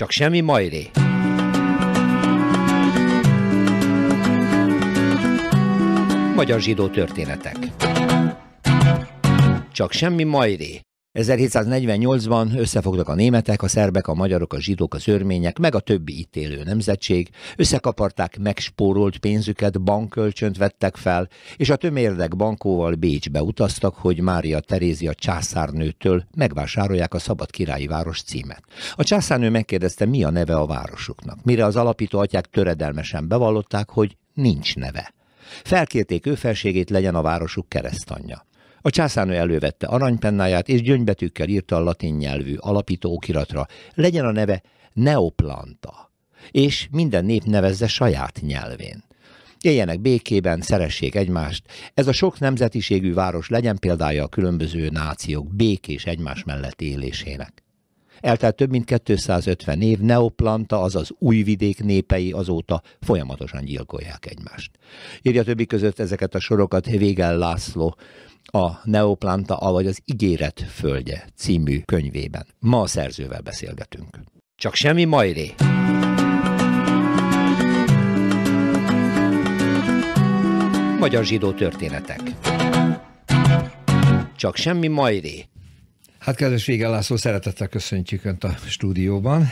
csak semmi majré. Magyar zsidó történetek. Csak semmi majré. 1748-ban összefogtak a németek, a szerbek, a magyarok, a zsidók, az örmények, meg a többi itt élő nemzetség, összekaparták megspórolt pénzüket, bankkölcsönt vettek fel, és a tömérdek bankóval Bécsbe utaztak, hogy Mária Terézia császárnőtől megvásárolják a szabad királyi város címet. A császárnő megkérdezte, mi a neve a városuknak, mire az alapító atyák töredelmesen bevallották, hogy nincs neve. Felkérték ő felségét legyen a városuk keresztanyja. A császárnő elővette aranypennáját, és gyöngybetűkkel írta a latin nyelvű alapító okiratra. Legyen a neve Neoplanta, és minden nép nevezze saját nyelvén. Éljenek békében, szeressék egymást, ez a sok nemzetiségű város legyen példája a különböző nációk békés egymás mellett élésének. Eltelt több mint 250 év, Neoplanta, azaz újvidék népei azóta folyamatosan gyilkolják egymást. Írja többi között ezeket a sorokat Végel László, a Neoplanta, avagy az Ígéret Földje című könyvében. Ma a szerzővel beszélgetünk. Csak semmi majré! Magyar zsidó történetek. Csak semmi majré. Hát kedves Vége László, szeretettel köszöntjük Önt a stúdióban.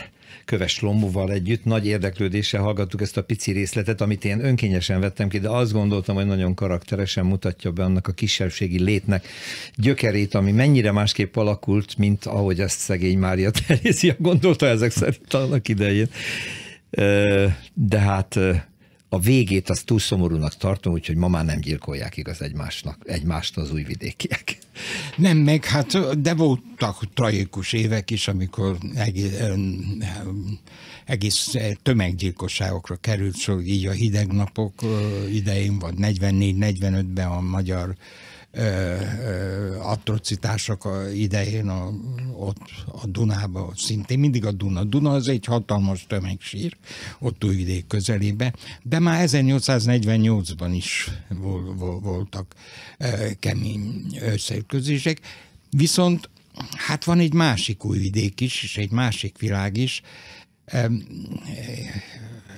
Köves Lombóval együtt nagy érdeklődéssel hallgattuk ezt a pici részletet, amit én önkényesen vettem ki, de azt gondoltam, hogy nagyon karakteresen mutatja be annak a kisebbségi létnek gyökerét, ami mennyire másképp alakult, mint ahogy ezt szegény Mária Terézia gondolta ezek szerint annak idején. De hát a végét azt túl szomorúnak tartom, úgyhogy ma már nem gyilkolják igaz egymásnak, egymást az újvidékiek. Nem, meg hát de voltak tragikus évek is, amikor egész, egész tömeggyilkosságokra került sor, így a hideg napok idején, vagy 44-45-ben a magyar atrocitások idején a, ott a Dunába, szintén mindig a Duna. Duna az egy hatalmas tömegsír, ott Újvidék közelébe, de már 1848-ban is voltak kemény összeütközések, viszont hát van egy másik újvidék is, és egy másik világ is,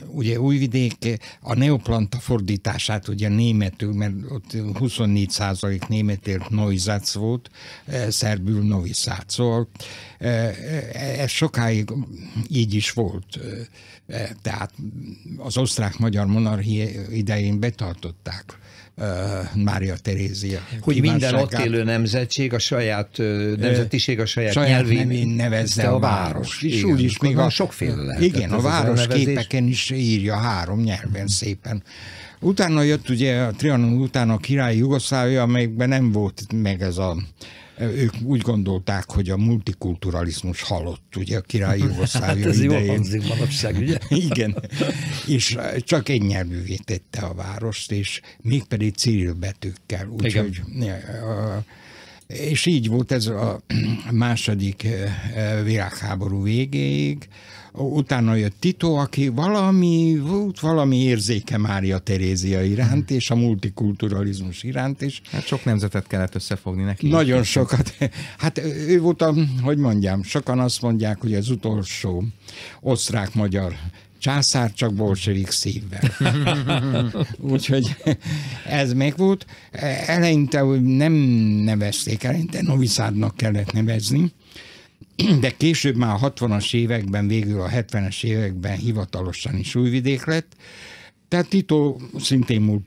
ugye Újvidék a neoplanta fordítását ugye németül, mert ott 24 százalék németért noizac volt, eh, szerbül noizát. Szóval eh, eh, ez sokáig így is volt. Tehát az osztrák-magyar monarchia idején betartották Mária Terézia. Hogy minden ott élő nemzetség, a saját nemzetiség, a saját, saját Nem nemén nevezze a város. És igen, úgy is még a... Sokféle lehet. Igen, a város képeken is írja három nyelven szépen. Utána jött ugye a Trianon után a király Jugoszlávia, amelyikben nem volt meg ez a ők úgy gondolták, hogy a multikulturalizmus halott, ugye a királyi Jugoszlávia hát ez idején. hangzik manapság, ugye? Igen, és csak nyelvűvé tette a várost, és mégpedig Cyril betűkkel. Úgyhogy és így volt ez a második eh, világháború végéig, utána jött Tito, aki valami, volt valami érzéke Mária Terézia iránt, hmm. és a multikulturalizmus iránt, és... Hát sok nemzetet kellett összefogni neki. Nagyon is. sokat. Hát ő volt a, hogy mondjam, sokan azt mondják, hogy az utolsó osztrák-magyar császár csak bolsevik szívvel. Úgyhogy ez még volt. Eleinte nem nevezték, eleinte noviszádnak kellett nevezni, de később már a 60-as években, végül a 70-es években hivatalosan is újvidék lett, tehát Tito szintén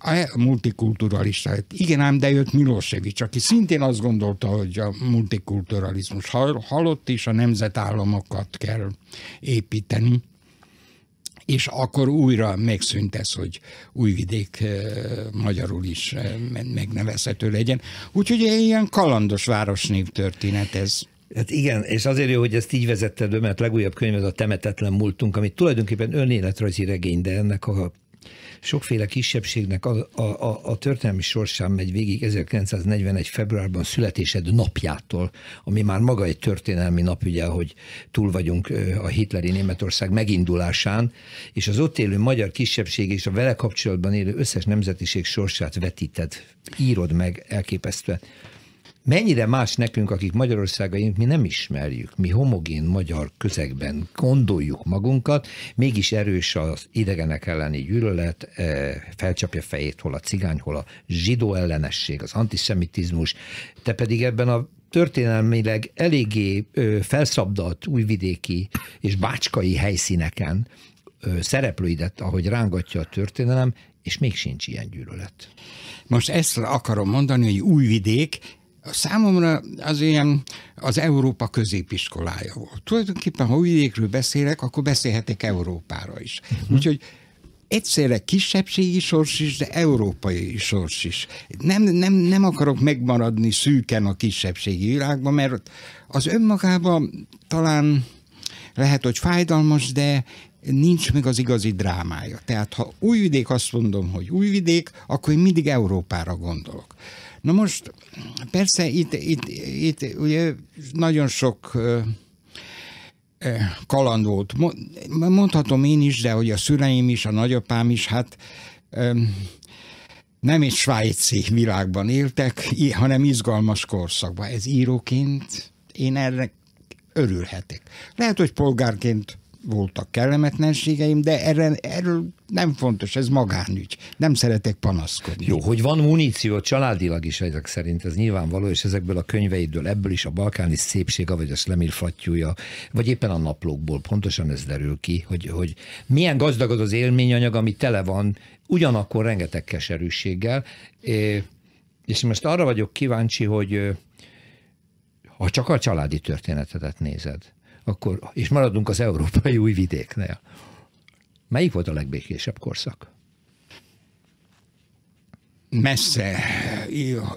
eh, multikulturalista lett. Igen ám, de jött Milosevic, aki szintén azt gondolta, hogy a multikulturalizmus halott, és a nemzetállamokat kell építeni és akkor újra megszűnt ez, hogy Újvidék eh, magyarul is eh, megnevezhető legyen. Úgyhogy ilyen kalandos városnév történet ez. Hát igen, és azért jó, hogy ezt így vezetted be, mert legújabb könyv az a Temetetlen múltunk, amit tulajdonképpen önéletrajzi regény, de ennek a sokféle kisebbségnek a, a, a, a történelmi sorsán megy végig 1941. februárban születésed napjától, ami már maga egy történelmi nap, ugye, hogy túl vagyunk a hitleri Németország megindulásán, és az ott élő magyar kisebbség és a vele kapcsolatban élő összes nemzetiség sorsát vetíted, írod meg elképesztően mennyire más nekünk, akik Magyarországaink, mi nem ismerjük, mi homogén magyar közegben gondoljuk magunkat, mégis erős az idegenek elleni gyűlölet, eh, felcsapja fejét hol a cigány, hol a zsidó ellenesség, az antiszemitizmus, te pedig ebben a történelmileg eléggé felszabdalt újvidéki és bácskai helyszíneken szereplőidet, ahogy rángatja a történelem, és még sincs ilyen gyűlölet. Most ezt akarom mondani, hogy újvidék számomra az ilyen az Európa középiskolája volt. Tulajdonképpen, ha újvidékről beszélek, akkor beszélhetek Európára is. Uh-huh. Úgyhogy egyszerre kisebbségi sors is, de európai sors is. Nem, nem, nem akarok megmaradni szűken a kisebbségi világban, mert az önmagában talán lehet, hogy fájdalmas, de nincs meg az igazi drámája. Tehát ha újvidék azt mondom, hogy újvidék, akkor én mindig Európára gondolok. Na most persze itt, itt, itt ugye nagyon sok kaland volt. Mondhatom én is, de hogy a szüleim is, a nagyapám is, hát nem egy svájci világban éltek, hanem izgalmas korszakban. Ez íróként én erre örülhetek. Lehet, hogy polgárként voltak kellemetlenségeim, de erre, erről nem fontos, ez magánügy. Nem szeretek panaszkodni. Jó, hogy van muníció családilag is ezek szerint, ez nyilvánvaló, és ezekből a könyveidből, ebből is a balkáni szépsége, vagy a Slemir fattyúja, vagy éppen a naplókból, pontosan ez derül ki, hogy, hogy milyen gazdag az az élményanyag, ami tele van, ugyanakkor rengeteg keserűséggel, és most arra vagyok kíváncsi, hogy ha csak a családi történetedet nézed, akkor, és maradunk az európai új vidéknél. Melyik volt a legbékésebb korszak? Messze.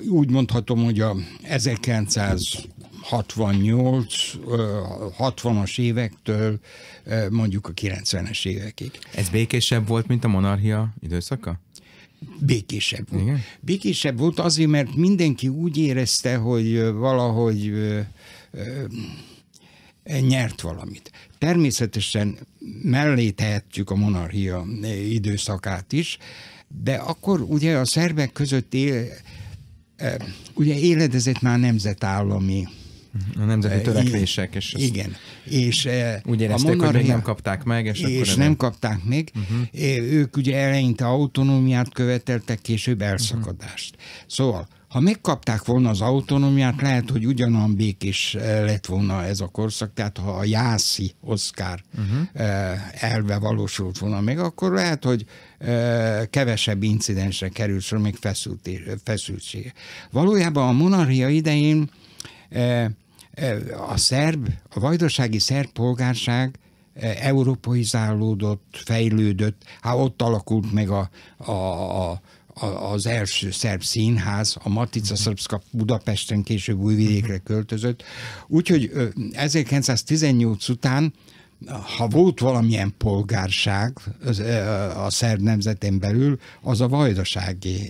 Úgy mondhatom, hogy a 1968, 60-as évektől mondjuk a 90-es évekig. Ez békésebb volt, mint a monarchia időszaka? békésebb volt. Igen? Békésebb volt azért, mert mindenki úgy érezte, hogy valahogy nyert valamit. Természetesen mellé tehetjük a monarchia eh, időszakát is, de akkor ugye a szerbek között él, eh, ugye éledezett már nemzetállami a nemzeti törekvések. És igen. És, úgy érezték, a monarhia hogy nem kapták meg. És, és nem kapták meg. Uh-huh. Mhm. Ők ugye eleinte autonómiát követeltek, később elszakadást. Uh-huh. Mhm. Szóval ha megkapták volna az autonómiát, lehet, hogy ugyanan békés lett volna ez a korszak, tehát ha a Jászi Oszkár uh-huh. elve valósult volna meg, akkor lehet, hogy kevesebb incidensre került sor, még feszültség. Valójában a monarchia idején E, a szerb, a vajdasági szerb polgárság e, európaizálódott, fejlődött, hát ott alakult meg a, a, a az első szerb színház, a Matica mhm. Szerbszka Budapesten, később Újvidékre költözött. Úgyhogy 1918 után ha volt valamilyen polgárság a szerb nemzetén belül, az a vajdasági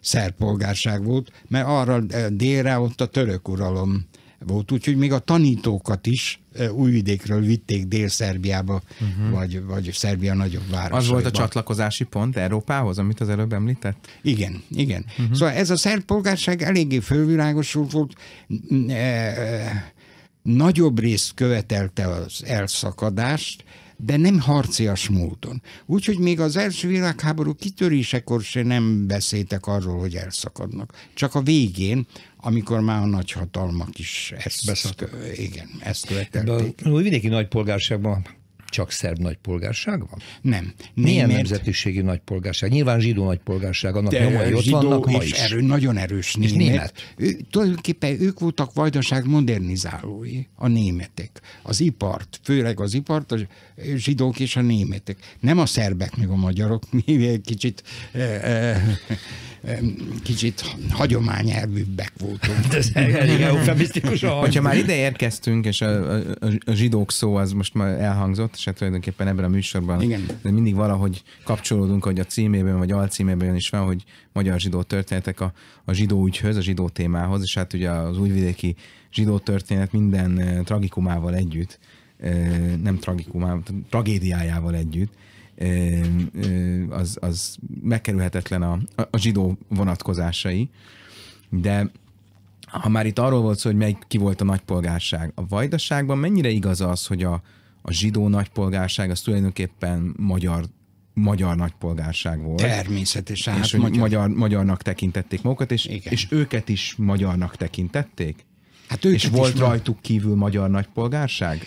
szerb polgárság volt, mert arra délre ott a török uralom volt, úgyhogy még a tanítókat is újvidékről vitték Dél-Szerbiába, uh-huh. vagy, vagy Szerbia nagyobb városaiba. Az volt a csatlakozási pont Európához, amit az előbb említett? Igen, igen. Uh-huh. Szóval ez a szerb polgárság eléggé fölvilágosult volt, e, nagyobb részt követelte az elszakadást, de nem harcias módon. Úgyhogy még az első világháború kitörésekor se nem beszéltek arról, hogy elszakadnak. Csak a végén, amikor már a nagyhatalmak is ezt, igen, ezt követelték. De a újvidéki nagypolgárságban csak szerb nagypolgárság van? Nem. Német... nemzetiségi nagypolgárság? Nyilván zsidó nagypolgárság, annak De nyomai ott vannak ma is. Erő, nagyon erős német. És német. Ő, tulajdonképpen ők voltak vajdaság modernizálói, a németek. Az ipart, főleg az ipart, a zsidók és a németek. Nem a szerbek meg a magyarok, mi kicsit... E, e, kicsit hagyományelvűbbek voltunk. Hát ez elég eufemisztikus a Hogyha már ide érkeztünk, és a, a, a zsidók szó az most már elhangzott, és hát tulajdonképpen ebben a műsorban Igen. de mindig valahogy kapcsolódunk, hogy a címében vagy alcímében is van, hogy magyar zsidó történetek a, a zsidó ügyhöz, a zsidó témához, és hát ugye az újvidéki zsidó történet minden eh, tragikumával együtt, eh, nem tragikumával, tragédiájával együtt, az, az megkerülhetetlen a, a zsidó vonatkozásai. De ha már itt arról volt szó, hogy melyik ki volt a nagypolgárság, a vajdaságban mennyire igaz az, hogy a, a zsidó nagypolgárság az tulajdonképpen magyar magyar nagypolgárság volt. Természetesen. És hát magyar. Magyar, magyarnak tekintették magukat, és, és őket is magyarnak tekintették? Hát ők és volt rajtuk kívül magyar nagypolgárság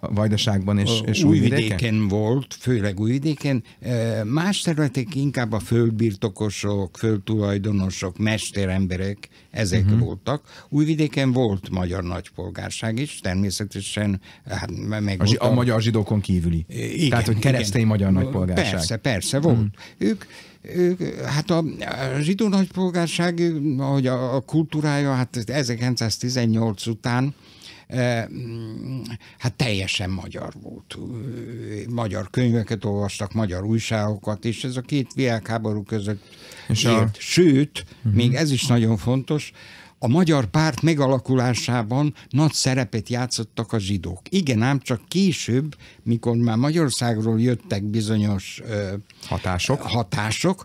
a Vajdaságban és, és Újvidéken? Újvidéken volt, főleg Újvidéken. Más területek inkább a földbirtokosok, földtulajdonosok, mesteremberek, ezek uh-huh. voltak. Újvidéken volt magyar nagypolgárság is, természetesen. Hát meg a, zsi, a magyar zsidókon kívüli. Igen, Tehát, hogy keresztény igen. magyar nagypolgárság. Persze, persze, volt. Uh-huh. Ők ők, hát a, a zsidó nagypolgárság, ahogy a, a kultúrája, hát 1918 után eh, hát teljesen magyar volt. Magyar könyveket olvastak, magyar újságokat, és ez a két világháború között és A... Sőt, uh-huh. még ez is nagyon fontos, a magyar párt megalakulásában nagy szerepet játszottak a zsidók. Igen, ám csak később, mikor már Magyarországról jöttek bizonyos ö, hatások, hatások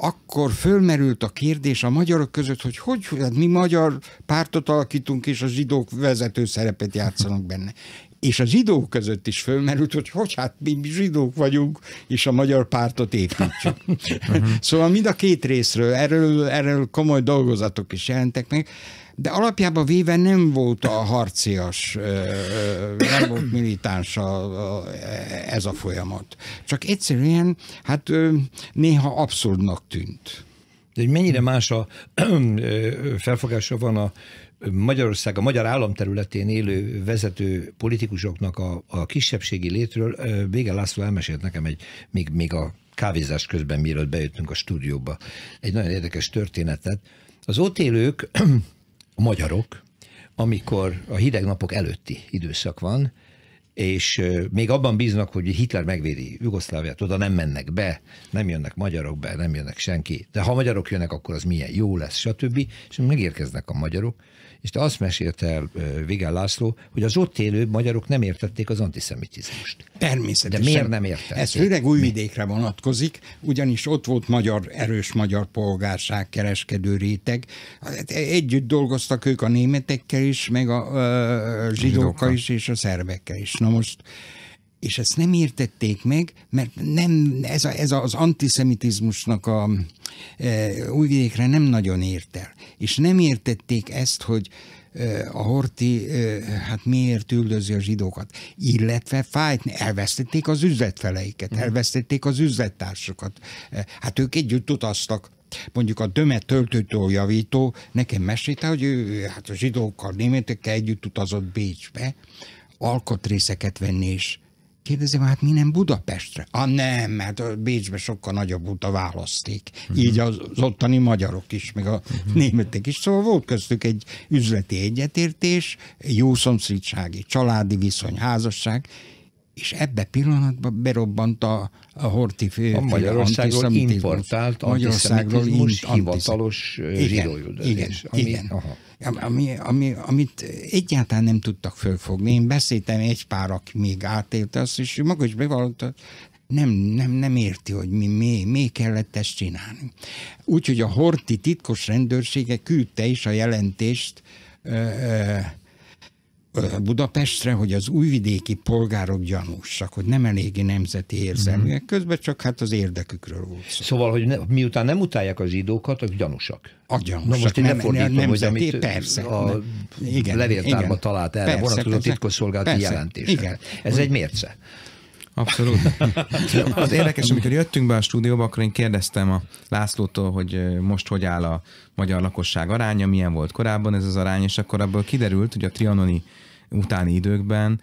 akkor fölmerült a kérdés a magyarok között, hogy hogy, hát mi magyar pártot alakítunk, és a zsidók vezető szerepet játszanak benne és a zsidók között is fölmerült, hogy hogy hát mi zsidók vagyunk, és a magyar pártot építjük. szóval mind a két részről, erről, erről komoly dolgozatok is jelentek meg, de alapjában véve nem volt a harcias, nem volt militáns a, ez a folyamat. Csak egyszerűen, hát néha abszurdnak tűnt. De hogy mennyire más a felfogása van a Magyarország a magyar államterületén élő vezető politikusoknak a, a kisebbségi létről Bége László elmesélt nekem egy, még, még a kávézás közben, mielőtt bejöttünk a stúdióba, egy nagyon érdekes történetet. Az ott élők, a magyarok, amikor a hideg napok előtti időszak van, és még abban bíznak, hogy Hitler megvédi Jugoszláviát, oda nem mennek be, nem jönnek magyarok be, nem jönnek senki, de ha magyarok jönnek, akkor az milyen jó lesz, stb. És megérkeznek a magyarok, és te azt mesélte el Vigel László, hogy az ott élő magyarok nem értették az antiszemitizmust. Természetesen. De miért nem értették? Ez főleg újvidékre vonatkozik, ugyanis ott volt magyar, erős magyar polgárság, kereskedő réteg. Hát együtt dolgoztak ők a németekkel is, meg a, a zsidókkal is, és a szerbekkel is. Na Na most és ezt nem értették meg, mert nem, ez, a, ez az antiszemitizmusnak a e, újvidékre nem nagyon ért el. És nem értették ezt, hogy e, a Horti e, hát miért üldözi a zsidókat. Illetve fájt, elvesztették az üzletfeleiket, mhm. elvesztették az üzlettársokat. E, hát ők együtt utaztak mondjuk a Döme töltőtől javító nekem mesélte, hogy ő hát a zsidókkal, németekkel együtt utazott Bécsbe, alkotrészeket venni, és kérdezem, hát mi nem Budapestre? Ah nem, mert Bécsbe sokkal nagyobb úta választék. Uh-huh. Így az, az ottani magyarok is, meg a uh-huh. németek is. Szóval volt köztük egy üzleti egyetértés, jó szomszédsági, családi viszony, házasság, és ebbe pillanatban berobbant a, a fő. a Magyarországról importált Magyarországról antiszemitizmus hivatalos zsidóüldözés. Igen, ami, igen. Ami, ami, amit egyáltalán nem tudtak fölfogni. Én beszéltem egy pár, aki még átélte azt, és maga is bevallotta, nem, nem, nem érti, hogy mi, mi, mi kellett ezt csinálni. Úgyhogy a Horti titkos rendőrsége küldte is a jelentést ö, ö, Budapestre, hogy az újvidéki polgárok gyanúsak, hogy nem eléggé nemzeti érzelműek, mhm. közben csak hát az érdekükről volt szó. Szóval, hogy ne, miután nem utálják az zsidókat, ők gyanúsak. A gyanúsak. Na most én nem, nem, nemzeti, hogy amit persze, a igen, levéltárba igen, talált erre vonatkozó titkosszolgálati persze, jelentése. Igen. Ez hogy... egy mérce. Abszolút. Az érdekes, amikor jöttünk be a stúdióba, akkor én kérdeztem a Lászlótól, hogy most hogy áll a magyar lakosság aránya, milyen volt korábban ez az arány, és akkor abból kiderült, hogy a trianoni utáni időkben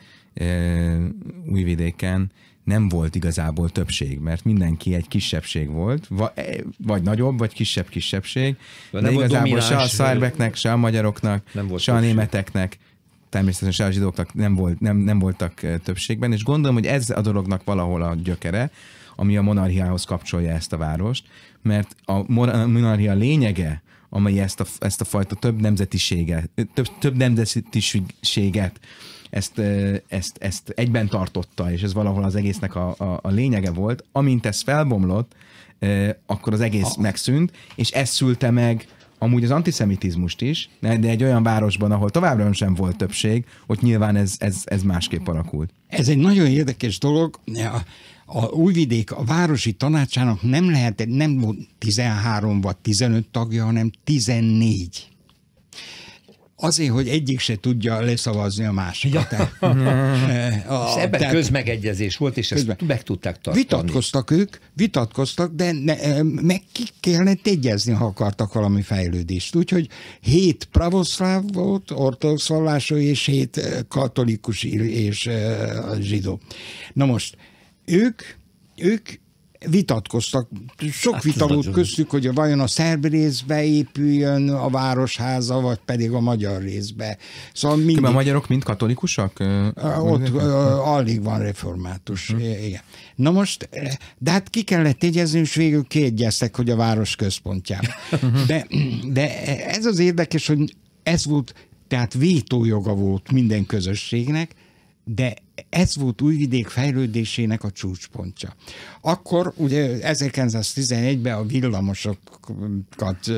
újvidéken nem volt igazából többség, mert mindenki egy kisebbség volt, e, vagy nagyobb, vagy kisebb kisebbség, de, de igazából se a szárbeknek, se a magyaroknak, se a németeknek, természetesen se a zsidóknak nem, volt, nem, nem voltak többségben, és gondolom, hogy ez a dolognak valahol a gyökere, ami a monarchiához kapcsolja ezt a várost, mert a monarchia lényege amely ezt a, ezt a fajta több nemzetiséget, több, több nemzetiséget ezt, ezt, ezt egyben tartotta, és ez valahol az egésznek a, a, a lényege volt. Amint ez felbomlott, akkor az egész ha. Ah. megszűnt, és ez szülte meg amúgy az antiszemitizmust is, de egy olyan városban, ahol továbbra sem volt többség, ott nyilván ez, ez, ez másképp alakult. Ez egy nagyon érdekes dolog a Újvidék a városi tanácsának nem lehet, nem volt 13 vagy 15 tagja, hanem 14. Azért, hogy egyik se tudja leszavazni a másikat. Ja. Eh, a, és ebben tehát, közmegegyezés volt, és közben. ezt meg tudták tartani. Vitatkoztak ők, vitatkoztak, de ne, eh, meg ki kellett egyezni, ha akartak valami fejlődést. Úgyhogy hét pravoszláv volt, ortodox vallású, és hét eh, katolikus és zsidó. Na most, ők, ők vitatkoztak. Sok hát, vita volt köztük, hogy vajon a szerb részbe épüljön a városháza, vagy pedig a magyar részbe. Szóval mindig... A magyarok mind katolikusak? Ott alig van református. Hm. Igen. Na most, de hát ki kellett égyezni, és végül kiegyeztek, hogy a város központjában. Hm. De, de ez az érdekes, hogy ez volt, tehát vétójoga volt minden közösségnek, de ez volt Újvidék fejlődésének a csúcspontja. Akkor ugye 1911-ben a villamosokat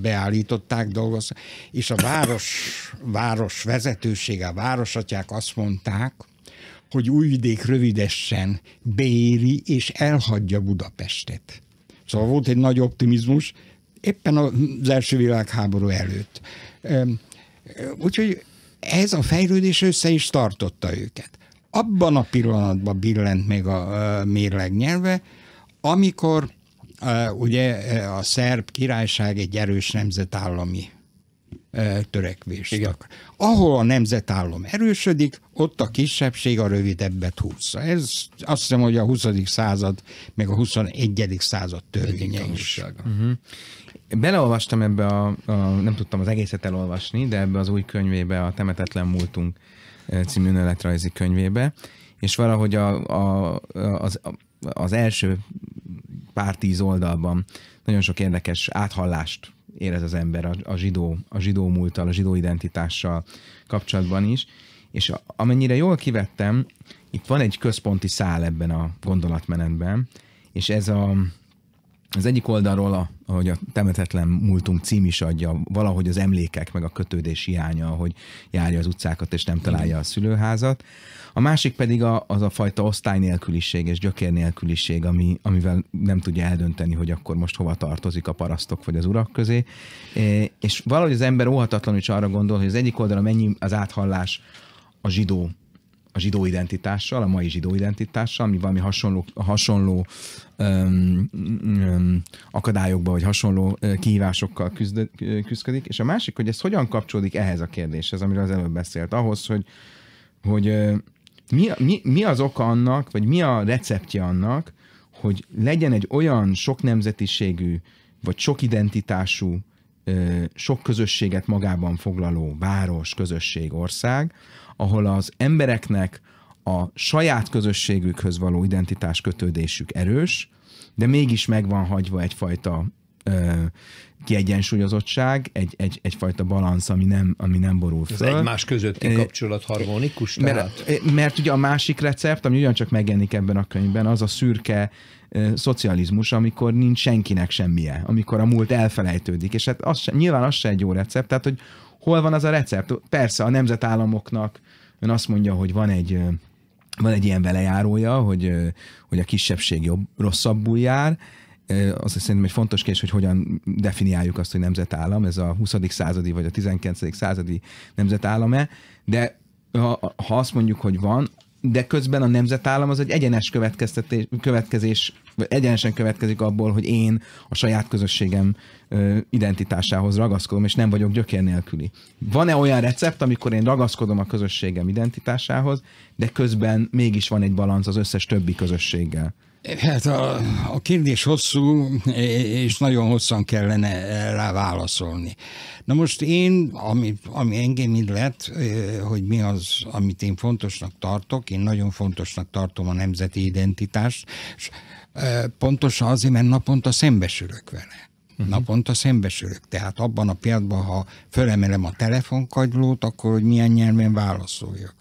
beállították, dolgoztak, és a város, város vezetősége, a városatják azt mondták, hogy Újvidék rövidesen béri és elhagyja Budapestet. Szóval volt egy nagy optimizmus, éppen az első világháború előtt. Úgyhogy ez a fejlődés össze is tartotta őket. Abban a pillanatban billent meg a mérleg nyelve, amikor ugye a szerb királyság egy erős nemzetállami törekvést. Igen. Ahol a nemzetállam erősödik, ott a kisebbség a rövidebbet húzza. Ez azt hiszem, hogy a 20. század, meg a 21. század törvénye is. Uh-huh. Beleolvastam ebbe a, a, nem tudtam az egészet elolvasni, de ebbe az új könyvébe, a Temetetlen Múltunk című önéletrajzi könyvébe, és valahogy a, a, az, az első pár tíz oldalban nagyon sok érdekes áthallást érez az ember a, a, zsidó, a zsidó múlttal, a zsidó identitással kapcsolatban is. És a, amennyire jól kivettem, itt van egy központi szál ebben a gondolatmenetben, és ez a, az egyik oldalról, a, ahogy a Temetetlen Múltunk cím is adja, valahogy az emlékek, meg a kötődés hiánya, hogy járja az utcákat és nem találja a szülőházat. A másik pedig a, az a fajta nélküliség és nélküliség, ami, amivel nem tudja eldönteni, hogy akkor most hova tartozik a parasztok vagy az urak közé. És valahogy az ember óhatatlanul is arra gondol, hogy az egyik oldalon mennyi az áthallás a zsidó a zsidó identitással, a mai zsidó identitással, ami valami hasonló, hasonló öm, öm, akadályokba, vagy hasonló kihívásokkal küzd, küzdik, és a másik, hogy ez hogyan kapcsolódik ehhez a kérdéshez, amiről az előbb beszélt, ahhoz, hogy, hogy mi, mi, mi az oka annak, vagy mi a receptje annak, hogy legyen egy olyan sok nemzetiségű, vagy sok identitású, sok közösséget magában foglaló város, közösség, ország, ahol az embereknek a saját közösségükhöz való identitás kötődésük erős, de mégis meg van hagyva egyfajta kiegyensúlyozottság, egy, egy, egyfajta balansz, ami nem, ami nem borul fel. Ez egymás közötti kapcsolat harmonikus? Mert, tehát? mert ugye a másik recept, ami ugyancsak megjelenik ebben a könyvben, az a szürke szocializmus, amikor nincs senkinek semmije, amikor a múlt elfelejtődik, és hát az se, nyilván az se egy jó recept, tehát hogy hol van az a recept? Persze a nemzetállamoknak ön azt mondja, hogy van egy van egy ilyen velejárója, hogy, hogy a kisebbség jobb, rosszabbul jár, az szerintem egy fontos kérdés, hogy hogyan definiáljuk azt, hogy nemzetállam, ez a 20. századi vagy a 19. századi nemzetállame, de ha, ha azt mondjuk, hogy van, de közben a nemzetállam az egy egyenes következtetés, következés, vagy egyenesen következik abból, hogy én a saját közösségem identitásához ragaszkodom, és nem vagyok gyökér nélküli. Van-e olyan recept, amikor én ragaszkodom a közösségem identitásához, de közben mégis van egy balansz az összes többi közösséggel? Hát a, a kérdés hosszú, és nagyon hosszan kellene eh, rá válaszolni. Na most én, ami, ami engem illet, eh, hogy mi az, amit én fontosnak tartok, én nagyon fontosnak tartom a nemzeti identitást, és eh, pontosan azért, mert naponta szembesülök vele. Uh-huh. Naponta szembesülök. Tehát abban a pillanatban, ha fölemelem a telefonkagylót, akkor hogy milyen nyelven válaszoljak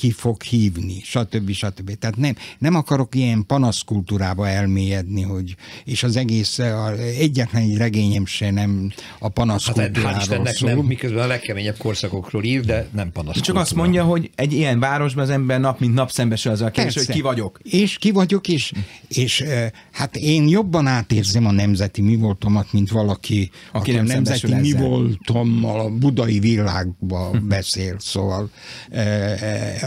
ki fog hívni, stb. stb. Tehát nem, nem akarok ilyen panaszkultúrába elmélyedni, hogy, és az egész, a, egyetlen egy regényem se nem a panaszkultúráról hát, hát szól. nem, miközben a legkeményebb korszakokról ír, de nem panaszkultúra. Csak azt mondja, hogy egy ilyen városban az ember nap mint nap szembesül az a kérdés, hogy ki vagyok. És ki vagyok, és, és hát én jobban átérzem a nemzeti mi voltomat, mint valaki, aki, aki nem a nemzeti mi voltommal a budai világba beszél, szóval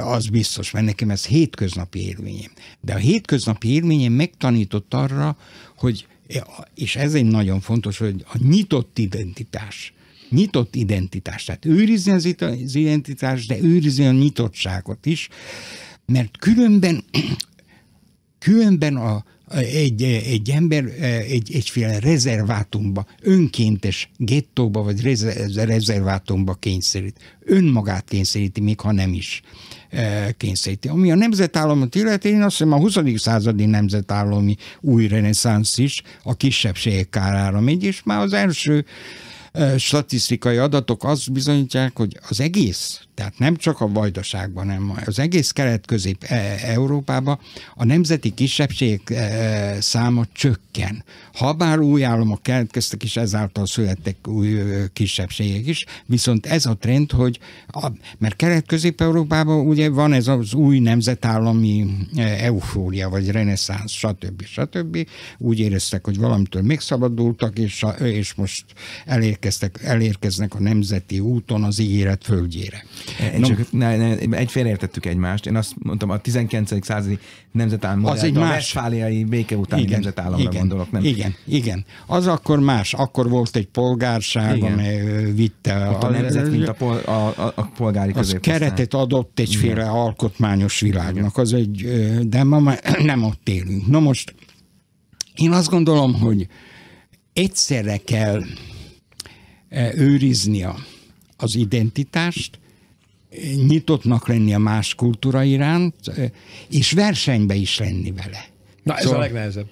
az biztos, mert nekem ez hétköznapi élményem. De a hétköznapi élményem megtanított arra, hogy, és ez egy nagyon fontos, hogy a nyitott identitás, nyitott identitás, tehát őrizni az identitást, de őrizni a nyitottságot is, mert különben, különben a, egy, egy ember egy, egyféle rezervátumba, önkéntes gettóba vagy rezervátumba kényszerít. Önmagát kényszeríti, még ha nem is. E, kényszeríti. Ami a nemzetállamot illeti, én azt hiszem a 20. századi nemzetállami új reneszánsz is a kisebbségek kárára megy, és már az első statisztikai adatok azt bizonyítják, hogy az egész, tehát nem csak a vajdaságban, hanem az egész kelet-közép-európában e, a nemzeti kisebbség e, száma csökken. Habár új államok keletkeztek, és ezáltal születtek új kisebbségek is, viszont ez a trend, hogy a, mert kelet-közép-európában ugye van ez az új nemzetállami e, eufória, vagy reneszánsz, stb. stb. Úgy éreztek, hogy valamitől még szabadultak, és, és most elég elérkeztek, elérkeznek a nemzeti úton az ígéret földjére. No, Csak ne, ne, egy értettük egymást. Én azt mondtam, a 19. századi nemzetállam, az egy a más... fáliai béke után igen, nemzetállamra igen, gondolok. Nem? Igen, igen. Az akkor más. Akkor volt egy polgárság, igen. amely vitte Ott a, a nemzet, mint a, pol, a, a, a polgári Az keretet adott egyféle igen. alkotmányos világnak. Az egy, de ma már nem ott élünk. Na most én azt gondolom, hogy egyszerre kell őrizni az identitást, nyitottnak lenni a más kultúra iránt, és versenybe is lenni vele. Na, ez szóval, a legnehezebb.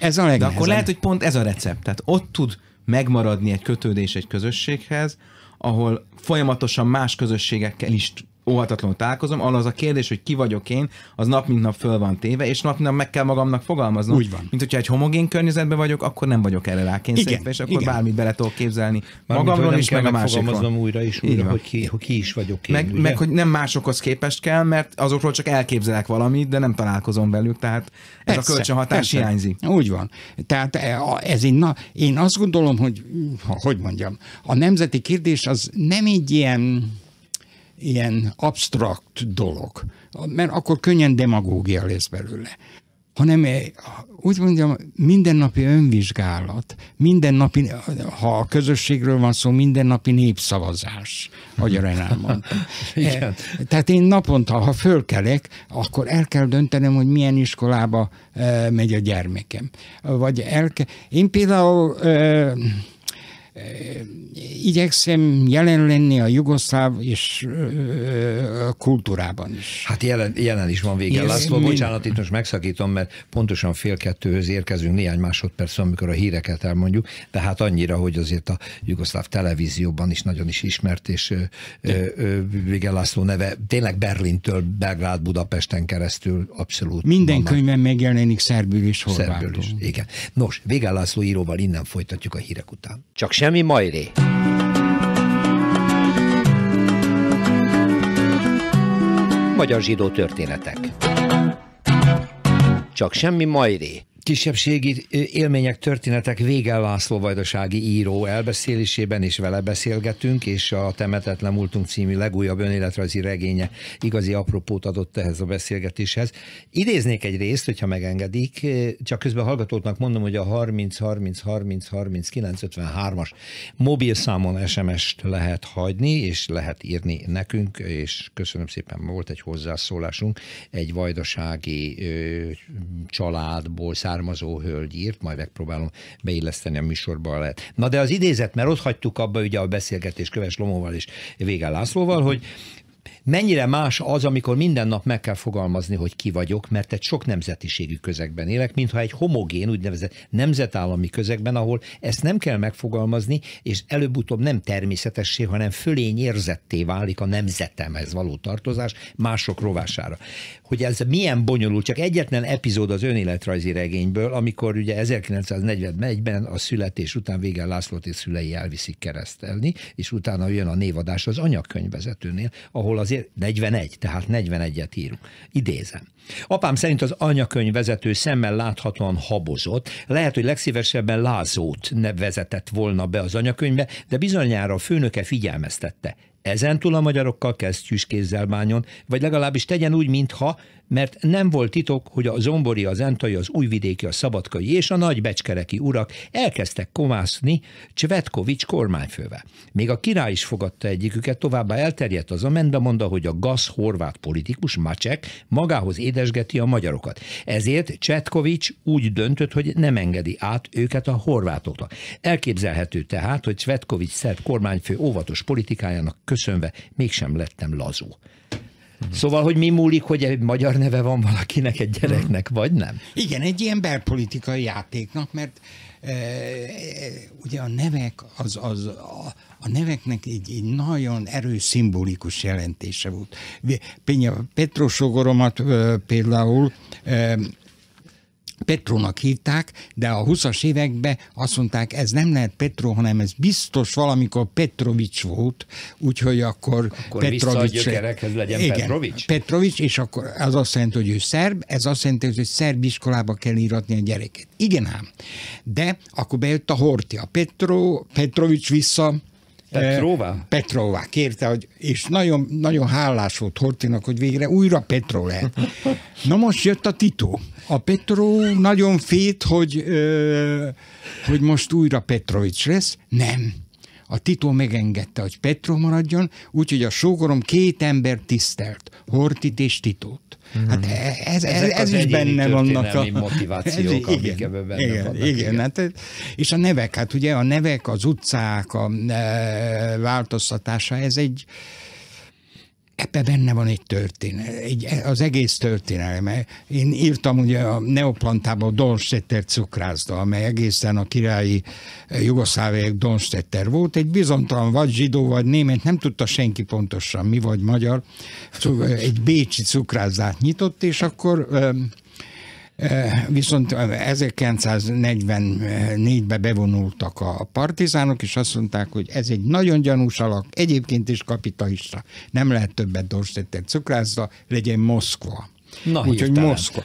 Ez a legnehezebb. De akkor lehet, hogy pont ez a recept. Tehát ott tud megmaradni egy kötődés egy közösséghez, ahol folyamatosan más közösségekkel is óhatatlanul találkozom, ahol az a kérdés, hogy ki vagyok én, az nap mint nap föl van téve, és nap mint nap meg kell magamnak fogalmaznom. Úgy van. Mint hogyha egy homogén környezetben vagyok, akkor nem vagyok erre rákényszerítve, és akkor igen. bármit bele tudok képzelni bármit, magamról is, meg a másikról. újra és újra, hogy ki, hogy ki is vagyok én. Meg, ugye? meg, hogy nem másokhoz képest kell, mert azokról csak elképzelek valamit, de nem találkozom velük, tehát ez persze, a kölcsönhatás persze. hiányzik. Úgy van. Tehát e, ez én, na, én azt gondolom, hogy hogy mondjam, a nemzeti kérdés az nem egy ilyen ilyen absztrakt dolog, mert akkor könnyen demagógia lesz belőle hanem eh, úgy mondjam, mindennapi önvizsgálat, mindennapi, ha a közösségről van szó, mindennapi népszavazás, ahogyan én elmondtam. Eh, tehát én naponta, ha fölkelek, akkor el kell döntenem, hogy milyen iskolába eh, megy a gyermekem. Vagy el kell... Én például igyekszem jelen lenni a jugoszláv és kultúrában is. Hát jelen, jelen is van vége. László, mind... bocsánat, itt most megszakítom, mert pontosan fél kettőhöz érkezünk, néhány másodperc, amikor a híreket elmondjuk, de hát annyira, hogy azért a jugoszláv televízióban is nagyon is ismert, és Vége László neve tényleg Berlintől, Belgrád, Budapesten keresztül abszolút. Minden könyvben megjelenik szerbül és horvátul. Szerbül is, igen. Nos, Vége László íróval innen folytatjuk a hírek után. Csak semmi majré. Magyar zsidó történetek. Csak semmi majré kisebbségi élmények, történetek vége László vajdasági író elbeszélésében, és vele beszélgetünk, és a Temetetlen múltunk című legújabb önéletrajzi regénye igazi apropót adott ehhez a beszélgetéshez. Idéznék egy részt, hogyha megengedik, csak közben hallgatóknak mondom, hogy a 30 30 30 30 953 as mobil számon SMS-t lehet hagyni, és lehet írni nekünk, és köszönöm szépen, volt egy hozzászólásunk, egy vajdasági ö, családból származó hölgy írt, majd megpróbálom beilleszteni a műsorba lehet. Na de az idézet, mert ott hagytuk abba ugye a beszélgetés Köves Lomóval és Vége Lászlóval, hogy mennyire más az, amikor minden nap meg kell fogalmazni, hogy ki vagyok, mert egy sok nemzetiségű közegben élek, mintha egy homogén, úgynevezett nemzetállami közegben, ahol ezt nem kell megfogalmazni, és előbb-utóbb nem természetessé, hanem fölény érzetté válik a nemzetemhez való tartozás mások rovására. Hogy ez milyen bonyolult, csak egyetlen epizód az önéletrajzi regényből, amikor ugye 1941-ben a születés után vége László és szülei elviszik keresztelni, és utána jön a névadás az anyakönyvezetőnél, ahol ahol azért 41, tehát 41-et írunk. Idézem. Apám szerint az anyakönyv vezető szemmel láthatóan habozott, lehet, hogy legszívesebben Lázót ne vezetett volna be az anyakönyvbe, de bizonyára a főnöke figyelmeztette. túl a magyarokkal kezdjük kézzel bánjon, vagy legalábbis tegyen úgy, mintha mert nem volt titok, hogy a zombori, az entai, az újvidéki, a szabadkai és a nagy becskereki urak elkezdtek komászni Csvetkovics kormányfővel. Még a király is fogadta egyiküket, továbbá elterjedt az amendbe mondta, hogy a gaz horvát politikus Macsek magához édesgeti a magyarokat. Ezért Csvetkovics úgy döntött, hogy nem engedi át őket a horvátoknak. Elképzelhető tehát, hogy Csvetkovics szerb kormányfő óvatos politikájának köszönve mégsem lettem lazú. Szóval, hogy mi múlik, hogy egy magyar neve van valakinek, egy gyereknek, vagy nem? Igen, egy ilyen belpolitikai játéknak, mert e, ugye a nevek, az, az, a, a neveknek egy, egy nagyon erős szimbolikus jelentése volt. Petrosogoromat e, például e, Petrónak hívták, de a 20-as években azt mondták, ez nem lehet Petró, hanem ez biztos valamikor Petrovics volt, úgyhogy akkor, akkor Petrovics. Akkor legyen igen, Petrovics? Petrovics, és akkor az azt jelenti, hogy ő szerb, ez azt jelenti, hogy szerb iskolába kell íratni a gyereket. Igen ám. De akkor bejött a Horti a Petro, Petrovics vissza Petrová? Eh, Petrová kérte, hogy, és nagyon, nagyon hálás volt Hortinak, hogy végre újra Petró lehet. Na most jött a Tito. A Petró nagyon fét, hogy, hogy most újra Petrovics lesz. Nem. A Tito megengedte, hogy Petro maradjon, úgyhogy a sógorom két ember tisztelt, Hortit és Titót. Mm-hmm. Hát e- ez, ez, ez is benne vannak a motivációk, ez, igen, amik benne igen, vannak. Igen, igen. Hát, és a nevek, hát ugye a nevek, az utcák, a e, változtatása, ez egy Ebbe benne van egy történet, egy, az egész történelem. Én írtam ugye a Neoplantából Donstetter cukrászda, amely egészen a királyi eh, jugoszláviák Donstetter volt. Egy bizonytalan vagy zsidó, vagy német, nem tudta senki pontosan mi vagy magyar. Eh, egy bécsi cukrászdát nyitott, és akkor eh, Viszont 1944-ben bevonultak a partizánok, és azt mondták, hogy ez egy nagyon gyanús alak, egyébként is kapitalista. Nem lehet többet Dorstetten cukrászda, legyen Moszkva. Na, Úgyhogy Moszkva.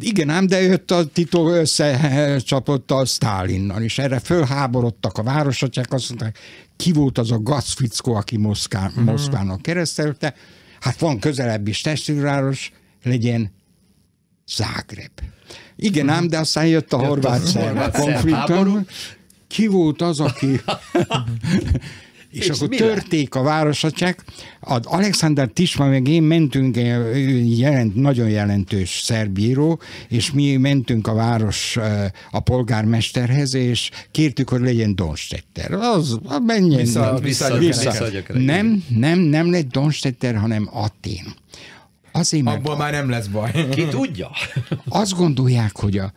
Igen, ám, de jött a titó összecsapott a Sztálinnal, és erre fölháborodtak a városatják, azt mondták, ki volt az a gazfickó, aki Moszkán, mhm. Moszkvának keresztelte, hát van közelebbi is legyen Zágreb. Igen ám, de aztán jött a horvát-szerb konfliktum. Ki volt az, aki... És, és akkor mire? törték a városatják. Az Alexander Tisma meg én mentünk, jelent, nagyon jelentős szerbíró, és mi mentünk a város a polgármesterhez, és kértük, hogy legyen Donstetter. Az, menjen. Vissza, vissza, vissza. vissza. Nem, nem, nem lett Donstetter, hanem Atén. Azért, mert Abból már nem lesz baj. Ki tudja? Azt gondolják, hogy a,